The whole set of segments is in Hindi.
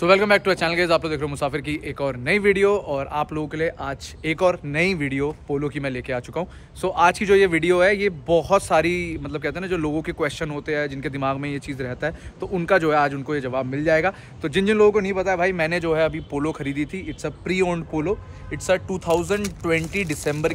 so welcome back to a channel गेज आप लोग देख रहे हो मुसाफिर की एक और नई वीडियो और आप लोगों के लिए आज एक और नई वीडियो पोलो की मैं लेके आ चुका हूँ सो so, आज की जो ये वीडियो है ये बहुत सारी मतलब कहते हैं ना जो लोगों के क्वेश्चन होते हैं जिनके दिमाग में ये चीज़ रहता है तो उनका जो है आज उनको ये जवाब मिल जाएगा तो जिन जिन लोगों को नहीं पता है भाई मैंने जो है अभी पोलो खरीदी थी it's a pre owned Polo it's a two thousand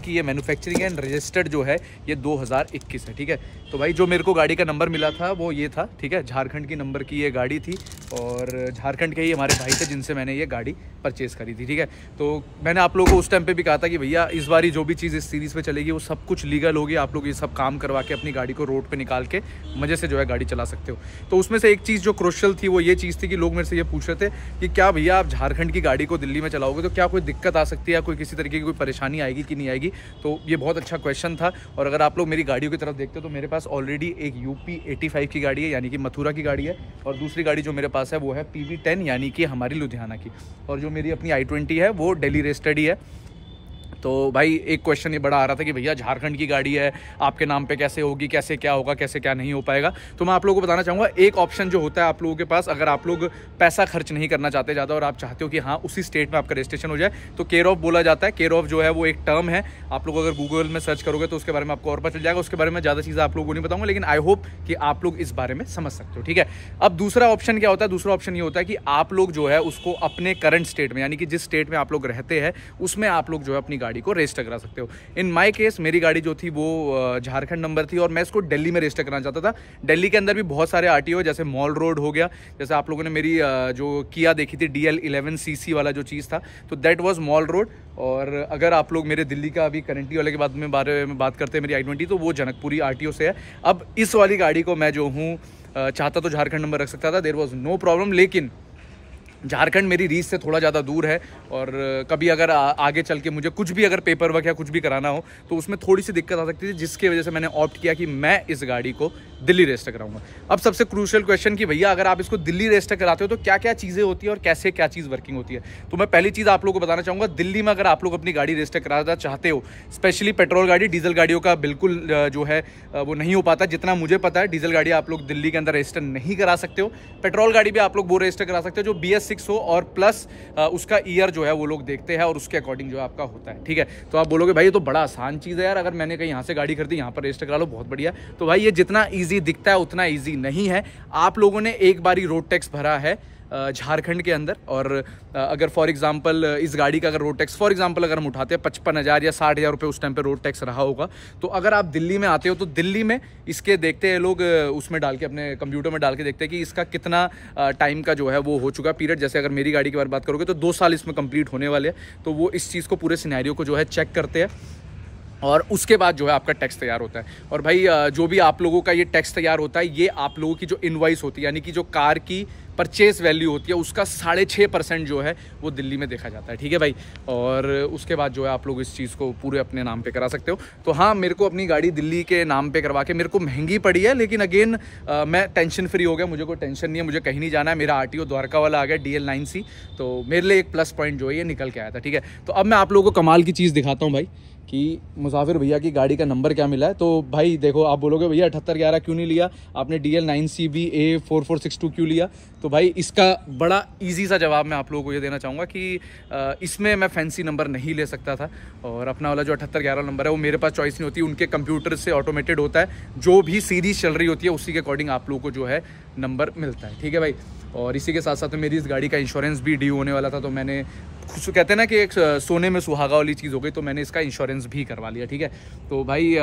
की ये मैनुफैक्चरिंग एंड रजिस्टर्ड जो है ये दो है ठीक है तो भाई जो मेरे को गाड़ी का नंबर मिला था वो ये था ठीक है झारखंड की नंबर की ये गाड़ी थी और झारखंड के ये हमारे भाई थे जिनसे मैंने ये गाड़ी परचेज़ करी थी ठीक है तो मैंने आप लोगों को उस टाइम पे भी कहा था कि भैया इस बारी जो भी चीज़ इस सीरीज़ पे चलेगी वो सब कुछ लीगल होगी आप लोग ये सब काम करवा के अपनी गाड़ी को रोड पर निकाल के मज़े से जो है गाड़ी चला सकते हो तो उसमें से एक चीज़ जो क्रोशल थी वो ये चीज़ थी कि लोग मेरे से ये पूछ रहे थे कि क्या भैया आप झारखंड की गाड़ी को दिल्ली में चलाओगे तो क्या कोई दिक्कत आ सकती है या कोई किसी तरीके की कोई परेशानी आएगी कि नहीं आएगी तो ये बहुत अच्छा क्वेश्चन था और अगर आप लोग मेरी गाड़ियों की तरफ देखते हो तो मेरे पास ऑलरेडी एक यूपी 85 की गाड़ी है यानी कि मथुरा की गाड़ी है और दूसरी गाड़ी जो मेरे पास है वो है पी यानी यानी कि हमारी लुधियाना की और जो मेरी अपनी आई ट्वेंटी है वो डेली रेस्टेड ही है तो भाई एक क्वेश्चन ये बड़ा आ रहा था कि भैया झारखंड की गाड़ी है आपके नाम पे कैसे होगी कैसे क्या होगा कैसे क्या नहीं हो पाएगा तो मैं आप लोगों को बताना चाहूँगा एक ऑप्शन जो होता है आप लोगों के पास अगर आप लोग पैसा खर्च नहीं करना चाहते ज़्यादा और आप चाहते हो कि हाँ उसी स्टेट में आपका रजिस्ट्रेशन हो जाए तो केयर ऑफ बोला जाता है केयर ऑफ जो है वो एक टर्म है आप लोग अगर गूगल में सर्च करोगे तो उसके बारे में आपको और पता चल जाएगा उसके बारे में ज़्यादा चीज़ें आप लोगों को नहीं बताऊंगा लेकिन आई होप कि आप लोग इस बारे में समझ सकते हो ठीक है अब दूसरा ऑप्शन क्या होता है दूसरा ऑप्शन ये होता है कि आप लोग जो है उसको अपने करंट स्टेट में यानी कि जिस स्टेट में आप लोग रहते हैं उसमें आप लोग जो है अपनी गाड़ी गाड़ी को रजिस्टर करा सकते हो इन माई केस मेरी गाड़ी जो थी वो झारखंड नंबर थी और मैं इसको दिल्ली में रजिस्टर कराना चाहता था दिल्ली के अंदर भी बहुत सारे आर जैसे मॉल रोड हो गया जैसे आप लोगों ने मेरी जो किया देखी थी D L eleven C C वाला जो चीज़ था तो दैट वॉज मॉल रोड और अगर आप लोग मेरे दिल्ली का अभी करंटी वाले के बाद में बारे में बात करते हैं मेरी आई ट्वेंटी तो वो जनकपुरी आर से है अब इस वाली गाड़ी को मैं जो हूँ चाहता तो झारखंड नंबर रख सकता था देर वॉज नो प्रॉब्लम लेकिन झारखंड मेरी रीच से थोड़ा ज़्यादा दूर है और कभी अगर आगे चल के मुझे कुछ भी अगर पेपर वर्क या कुछ भी कराना हो तो उसमें थोड़ी सी दिक्कत आ सकती थी जिसकी वजह से मैंने ऑप्ट किया कि मैं इस गाड़ी को दिल्ली रजिस्टर कराऊंगा अब सबसे क्रूशल क्वेश्चन की भैया अगर आप इसको दिल्ली रजिस्टर कराते हो तो क्या क्या चीज़ें होती है और कैसे क्या चीज़ वर्किंग होती है तो मैं पहली चीज़ आप लोगों को बताना चाहूँगा दिल्ली में अगर आप लोग अपनी गाड़ी रजिस्टर कराना चाहते हो स्पेशली पेट्रोल गाड़ी डीजल गाड़ियों का बिल्कुल जो है वो नहीं हो पाता जितना मुझे पता है डीजल गाड़ी आप लोग दिल्ली के अंदर रजिस्टर नहीं करा सकते हो पेट्रोल गाड़ी भी आप लोग वो रजिस्टर करा सकते हो जो बी एस सिक्स हो और प्लस उसका ईयर जो है वो लोग देखते हैं और उसके अकॉर्डिंग जो आपका होता है ठीक है तो आप बोलोगे भाई ये तो बड़ा आसान चीज़ है यार अगर मैंने कहीं यहाँ से गाड़ी खरीदी यहाँ पर रजिस्टर करा लो बहुत बढ़िया तो भाई ये जितना ईजी ईजी दिखता है उतना ईजी नहीं है आप लोगों ने एक बारी रोड टैक्स भरा है झारखंड के अंदर और अगर फॉर एग्जांपल इस गाड़ी का अगर रोड टैक्स फॉर एग्जांपल अगर हम उठाते हैं पचपन हज़ार या साठ हज़ार रुपये उस टाइम पे रोड टैक्स रहा होगा तो अगर आप दिल्ली में आते हो तो दिल्ली में इसके देखते हैं लोग उसमें डाल के अपने कंप्यूटर में डाल के देखते हैं कि इसका कितना टाइम का जो है वो हो चुका पीरियड जैसे अगर मेरी गाड़ी की बार बात करोगे तो दो साल इसमें कंप्लीट होने वाले हैं तो वो इस चीज़ को पूरे सिनेरियो को जो है चेक करते हैं और उसके बाद जो है आपका टैक्स तैयार होता है और भाई जो भी आप लोगों का ये टैक्स तैयार होता है ये आप लोगों की जो इनवाइस होती है यानी कि जो कार की परचेस वैल्यू होती है उसका साढ़े छः परसेंट जो है वो दिल्ली में देखा जाता है ठीक है भाई और उसके बाद जो है आप लोग इस चीज़ को पूरे अपने नाम पे करा सकते हो तो हाँ मेरे को अपनी गाड़ी दिल्ली के नाम पे करवा के मेरे को महंगी पड़ी है लेकिन अगेन आ, मैं टेंशन फ्री हो गया मुझे कोई टेंशन नहीं है मुझे कहीं नहीं जाना है मेरा आर द्वारका वाला आ गया डी एल नाइन सी तो मेरे लिए एक प्लस पॉइंट जो है ये निकल के आया था ठीक है तो अब मैं आप लोगों को कमाल की चीज़ दिखाता हूँ भाई कि मुसाफिर भैया की गाड़ी का नंबर क्या मिला है तो भाई देखो आप बोलोगे भैया अठहत्तर ग्यारह क्यों नहीं लिया आपने D L nine C B A four four six two क्यों लिया तो भाई इसका बड़ा इजी सा जवाब मैं आप लोगों को ये देना चाहूँगा कि इसमें मैं फैंसी नंबर नहीं ले सकता था और अपना वाला जो अठहत्तर ग्यारह नंबर है वो मेरे पास चॉइस नहीं होती उनके कंप्यूटर से ऑटोमेटेड होता है जो भी सीरीज़ चल रही होती है उसी के अकॉर्डिंग आप लोगों को जो है नंबर मिलता है ठीक है भाई और इसी के साथ साथ मेरी इस गाड़ी का इंश्योरेंस भी ड्यू होने वाला था तो मैंने कहते हैं ना कि एक सोने में सुहागा वाली चीज़ हो गई तो मैंने इसका इंश्योरेंस भी करवा लिया ठीक है तो भाई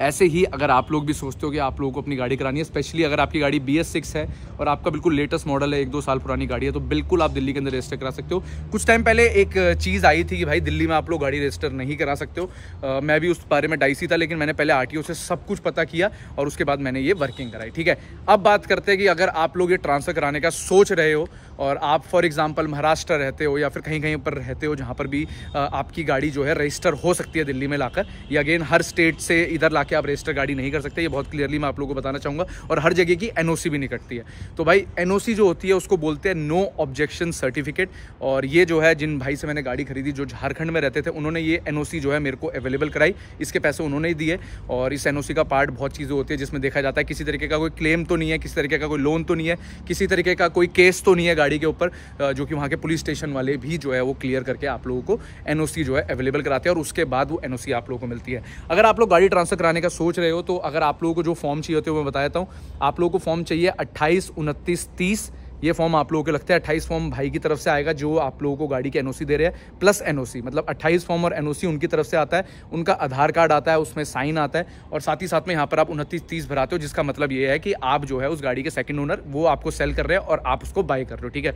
ऐसे ही अगर आप लोग भी सोचते हो कि आप लोगों को अपनी गाड़ी करानी है स्पेशली अगर आपकी गाड़ी बी एस सिक्स है और आपका बिल्कुल लेटेस्ट मॉडल है एक दो साल पुरानी गाड़ी है तो बिल्कुल आप दिल्ली के अंदर रजिस्टर करा सकते हो कुछ टाइम पहले एक चीज़ आई थी कि भाई दिल्ली में आप लोग गाड़ी रजिस्टर नहीं करा सकते हो आ, मैं भी उस बारे में डाइसी था लेकिन मैंने पहले आर से सब कुछ पता किया और उसके बाद मैंने ये वर्किंग कराई ठीक है अब बात करते हैं कि अगर आप लोग ये ट्रांसफ़र कराने का सोच रहे हो और आप फॉर एग्ज़ाम्पल महाराष्ट्र रहते हो या फिर कहीं कहीं पर रहते हो जहाँ पर भी आपकी गाड़ी जो है रजिस्टर हो सकती है दिल्ली में लाकर या अगेन हर स्टेट से इधर ला के आप रजिस्टर गाड़ी नहीं कर सकते ये बहुत क्लियरली मैं आप लोगों को बताना चाहूँगा और हर जगह की एन भी नहीं कटती है तो भाई एन जो होती है उसको बोलते हैं नो ऑब्जेक्शन सर्टिफिकेट और ये जो है जिन भाई से मैंने गाड़ी खरीदी जो झारखंड में रहते थे उन्होंने ये एन जो है मेरे को अवेलेबल कराई इसके पैसे उन्होंने ही दिए और इस एन का पार्ट बहुत चीज़ें होती है जिसमें देखा जाता है किसी तरीके का कोई क्लेम तो नहीं है किसी तरीके का कोई लोन तो नहीं है किसी तरीके का कोई केस तो नहीं है गाड़ी के ऊपर जो कि वहाँ के पुलिस स्टेशन वाले भी जो है वो क्लियर करके आप लोगों को एन जो है अवेलेबल कराते हैं और उसके बाद वो एन आप लोगों को मिलती है अगर आप लोग गाड़ी ट्रांसफर कराने जाने का सोच रहे हो तो अगर आप लोगों को जो फॉर्म चाहिए होते हो मैं बता देता हूँ आप लोगों को फॉर्म चाहिए अट्ठाईस उनतीस तीस ये फॉर्म आप लोगों के लगते हैं अट्ठाईस फॉर्म भाई की तरफ से आएगा जो आप लोगों को गाड़ी के एनओसी दे रहे हैं प्लस एनओसी मतलब अट्ठाईस फॉर्म और एनओसी उनकी तरफ से आता है उनका आधार कार्ड आता है उसमें साइन आता है और साथ ही साथ में यहाँ पर आप उनतीस तीस भराते हो जिसका मतलब ये है कि आप जो है उस गाड़ी के सेकेंड ओनर वो आपको सेल कर रहे हैं और आप उसको बाय कर रहे हो ठीक है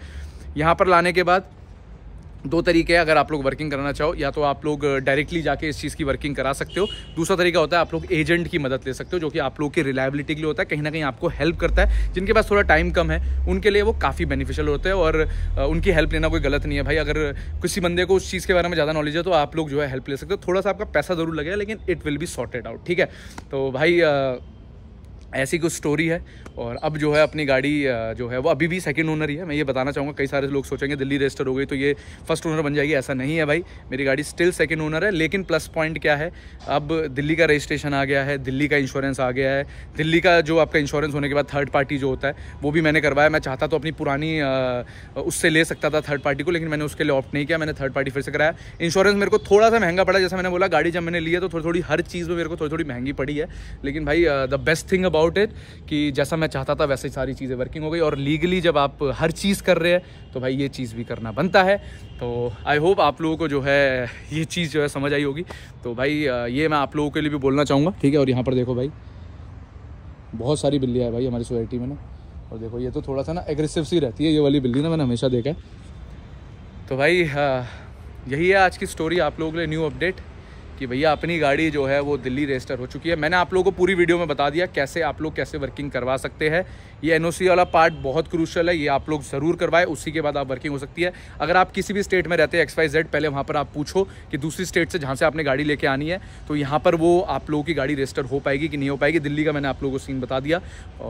यहाँ पर लाने के बाद दो तरीके हैं अगर आप लोग वर्किंग करना चाहो या तो आप लोग डायरेक्टली जाके इस चीज़ की वर्किंग करा सकते हो दूसरा तरीका होता है आप लोग एजेंट की मदद ले सकते हो जो कि आप लोग की रिलायबिलिटी के लिए होता है कहीं ना कहीं आपको हेल्प करता है जिनके पास थोड़ा टाइम कम है उनके लिए वो काफ़ी बेनिफिशियल होते हैं और उनकी हेल्प लेना कोई गलत नहीं है भाई अगर किसी बंदे को उस चीज़ के बारे में ज़्यादा नॉलेज है तो आप लोग जो है हेल्प ले सकते हो थोड़ा सा आपका पैसा ज़रूर लगेगा लेकिन it will be sorted out ठीक है तो भाई ऐसी कुछ स्टोरी है और अब जो है अपनी गाड़ी जो है वो अभी भी सेकंड ओनर ही है मैं ये बताना चाहूँगा कई सारे लोग सोचेंगे दिल्ली रजिस्टर हो गई तो ये फर्स्ट ओनर बन जाएगी ऐसा नहीं है भाई मेरी गाड़ी स्टिल सेकंड ओनर है लेकिन प्लस पॉइंट क्या है अब दिल्ली का रजिस्ट्रेशन आ गया है दिल्ली का इंश्योरेंस आ गया है दिल्ली का जो आपका इंश्योरेंस होने के बाद थर्ड पार्टी जो होता है वो भी मैंने करवाया मैं चाहता तो अपनी पुरानी उससे ले सकता था थर्ड पार्टी को लेकिन मैंने उसके लिए ऑप्ट नहीं किया मैंने थर्ड पार्टी फिर से कराया इंश्योरेंस मेरे को थोड़ा सा महंगा पड़ा जैसे मैंने बोला गाड़ी जब मैंने लिया तो थोड़ी थोड़ी हर चीज़ में मेरे को थोड़ी थोड़ी महंगी पड़ी है लेकिन भाई the best thing about about it कि जैसा मैं चाहता था वैसे ही सारी चीज़ें वर्किंग हो गई और लीगली जब आप हर चीज़ कर रहे हैं तो भाई ये चीज़ भी करना बनता है तो आई होप आप लोगों को जो है ये चीज़ जो है समझ आई होगी तो भाई ये मैं आप लोगों के लिए भी बोलना चाहूँगा ठीक है और यहाँ पर देखो भाई बहुत सारी बिल्ली है भाई हमारी सोसाइटी में ना और देखो ये तो थोड़ा सा ना एग्रेसिव सी रहती है ये वाली बिल्ली ना मैंने हमेशा देखा है तो भाई यही है आज की स्टोरी आप लोगों के लिए न्यू अपडेट कि भैया अपनी गाड़ी जो है वो दिल्ली रजिस्टर हो चुकी है मैंने आप लोगों को पूरी वीडियो में बता दिया कैसे आप लोग कैसे वर्किंग करवा सकते हैं ये एन वाला पार्ट बहुत क्रूशल है ये आप लोग ज़रूर करवाएं उसी के बाद आप वर्किंग हो सकती है अगर आप किसी भी स्टेट में रहते हैं एक्स वाई जेड पहले वहाँ पर आप पूछो कि दूसरी स्टेट से जहाँ से आपने गाड़ी लेके आनी है तो यहाँ पर वो आप लोगों की गाड़ी रजिस्टर हो पाएगी कि नहीं हो पाएगी दिल्ली का मैंने आप लोगों को सीन बता दिया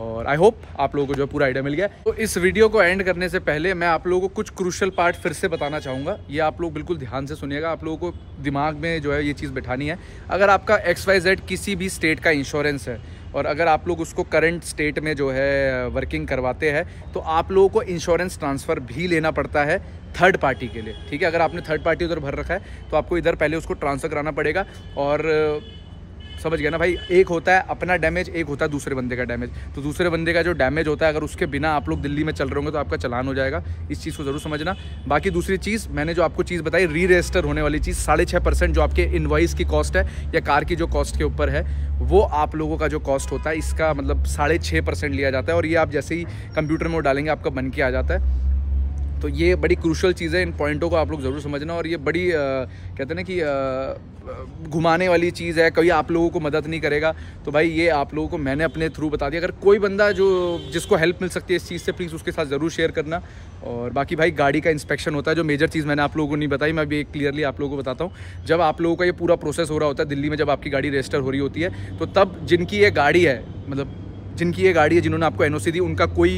और आई होप आप लोगों को जो पूरा आइडिया मिल गया तो इस वीडियो को एंड करने से पहले मैं आप लोगों को कुछ क्रूशल पार्ट फिर से बताना चाहूँगा ये आप लोग बिल्कुल ध्यान से सुनिएगा आप लोगों को दिमाग में जो है ये चीज़ बिठानी है अगर आपका एक्स वाई जेड किसी भी स्टेट का इंश्योरेंस है और अगर आप लोग उसको करंट स्टेट में जो है वर्किंग करवाते हैं तो आप लोगों को इंश्योरेंस ट्रांसफ़र भी लेना पड़ता है थर्ड पार्टी के लिए ठीक है अगर आपने थर्ड पार्टी उधर भर रखा है तो आपको इधर पहले उसको ट्रांसफ़र कराना पड़ेगा और समझ गया ना भाई एक होता है अपना डैमेज एक होता है दूसरे बंदे का डैमेज तो दूसरे बंदे का जो डैमेज होता है अगर उसके बिना आप लोग दिल्ली में चल रहे होंगे तो आपका चलान हो जाएगा इस चीज़ को ज़रूर समझना बाकी दूसरी चीज़ मैंने जो आपको चीज़ बताई री रजिस्टर होने वाली चीज़ साढ़े छः परसेंट जो आपके इन्वाइस की कॉस्ट है या कार की जो कॉस्ट के ऊपर है वो आप लोगों का जो कॉस्ट होता है इसका मतलब साढ़े छः परसेंट लिया जाता है और ये आप जैसे ही कंप्यूटर में वो डालेंगे आपका बन के आ जाता है तो ये बड़ी क्रूशल चीज़ है इन पॉइंटों को आप लोग ज़रूर समझना और ये बड़ी आ, कहते हैं ना कि आ, घुमाने वाली चीज़ है कभी आप लोगों को मदद नहीं करेगा तो भाई ये आप लोगों को मैंने अपने थ्रू बता दिया अगर कोई बंदा जो जिसको हेल्प मिल सकती है इस चीज़ से प्लीज़ उसके साथ ज़रूर शेयर करना और बाकी भाई गाड़ी का इंस्पेक्शन होता है जो मेजर चीज़ मैंने आप लोगों को नहीं बताई मैं अभी क्लियरली आप लोगों को बताता हूँ जब आप लोगों का ये पूरा प्रोसेस हो रहा होता है दिल्ली में जब आपकी गाड़ी रजिस्टर हो रही होती है तो तब जिनकी ये गाड़ी है मतलब जिनकी ये गाड़ी है जिन्होंने आपको एनओसी दी उनका कोई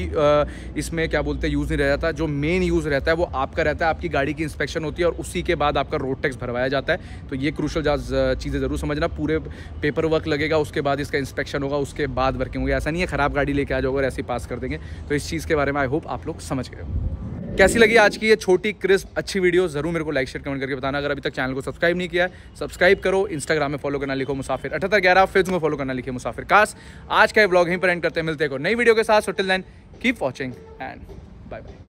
इसमें क्या बोलते हैं यूज़ नहीं रह जाता जो मेन यूज़ रहता है वो आपका रहता है आपकी गाड़ी की इंस्पेक्शन होती है और उसी के बाद आपका रोड टैक्स भरवाया जाता है तो ये क्रूशल चीज़ें ज़रूर समझना पूरे पेपर वर्क लगेगा उसके बाद इसका इंस्पेक्शन होगा उसके बाद वर्किंग होगी ऐसा नहीं है ख़राब गाड़ी लेके आ जाओगे और ऐसे ही पास कर देंगे तो इस चीज़ के बारे में आई होप आप लोग समझ गए कैसी लगी आज की ये छोटी क्रिस्प अच्छी वीडियो जरूर मेरे को लाइक शेयर कमेंट करके बताना अगर अभी तक चैनल को सब्सक्राइब नहीं किया है सब्सक्राइब करो इंस्टाग्राम में फॉलो करना लिखो मुसाफिर अठहत्तर ग्यारह फेसबुक में फॉलो करना लिखे मुसाफिर कास आज का ये ब्लॉग यहीं पर एंड करते हैं मिलते हैं नई वीडियो के साथ so till then keep watching and bye bye